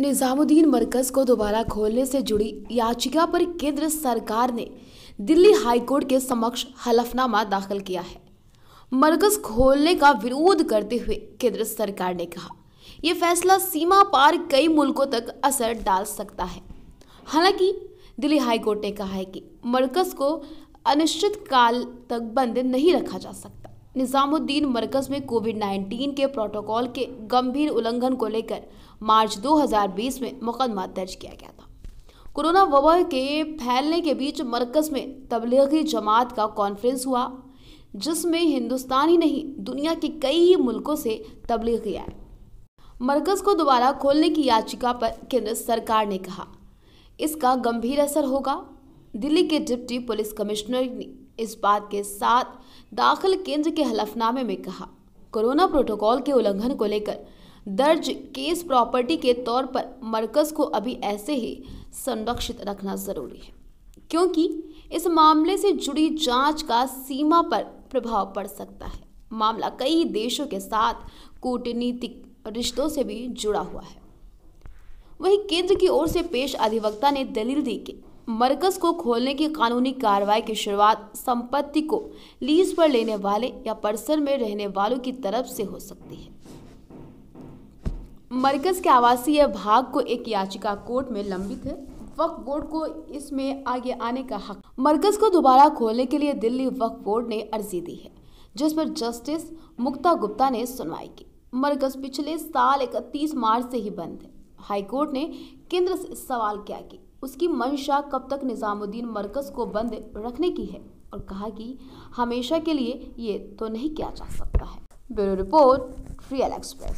निज़ामुद्दीन मरकज़ को दोबारा खोलने से जुड़ी याचिका पर केंद्र सरकार ने दिल्ली हाईकोर्ट के समक्ष हलफनामा दाखिल किया है मरकज़ खोलने का विरोध करते हुए केंद्र सरकार ने कहा यह फैसला सीमा पार कई मुल्कों तक असर डाल सकता है हालांकि दिल्ली हाईकोर्ट ने कहा है कि मरकज़ को अनिश्चित काल तक बंद नहीं रखा जा सकता निज़ामुद्दीन मरकज़ में कोविड 19 के प्रोटोकॉल के गंभीर उल्लंघन को लेकर मार्च 2020 में मुकदमा दर्ज किया गया था कोरोना वबा के फैलने के बीच मरकज़ में तबलीगी जमात का कॉन्फ्रेंस हुआ जिसमें हिंदुस्तान ही नहीं दुनिया के कई मुल्कों से तबलीगी आए मरकज़ को दोबारा खोलने की याचिका पर केंद्र सरकार ने कहा इसका गंभीर असर होगा दिल्ली के डिप्टी पुलिस कमिश्नर ने इस बात के साथ दाखिल केंद्र के हलफनामे में कहा कोरोना प्रोटोकॉल के उल्लंघन को लेकर दर्ज केस प्रॉपर्टी के तौर पर मरकज को अभी ऐसे ही संरक्षित रखना जरूरी है क्योंकि इस मामले से जुड़ी जांच का सीमा पर प्रभाव पड़ सकता है मामला कई देशों के साथ कूटनीतिक रिश्तों से भी जुड़ा हुआ है वहीं केंद्र की ओर से पेश अधिवक्ता ने दलील दी कि मरकज को खोलने की कानूनी कार्रवाई की शुरुआत संपत्ति को लीज पर लेने वाले या परिसर में रहने वालों की तरफ से हो सकती है मरकज के आवासीय भाग को एक याचिका कोर्ट में लंबित है वक्फ बोर्ड को इसमें आगे आने का हक मरकज को दोबारा खोलने के लिए दिल्ली वक्फ बोर्ड ने अर्जी दी है जिस पर जस्टिस मुक्ता गुप्ता ने सुनवाई की मरकज पिछले साल इकतीस मार्च से ही बंद है हाईकोर्ट ने केंद्र से सवाल किया कि उसकी मंशा कब तक निज़ामुद्दीन मरकज़ को बंद रखने की है और कहा कि हमेशा के लिए ये तो नहीं किया जा सकता है ब्यूरो रिपोर्ट रियल एक्सप्रेस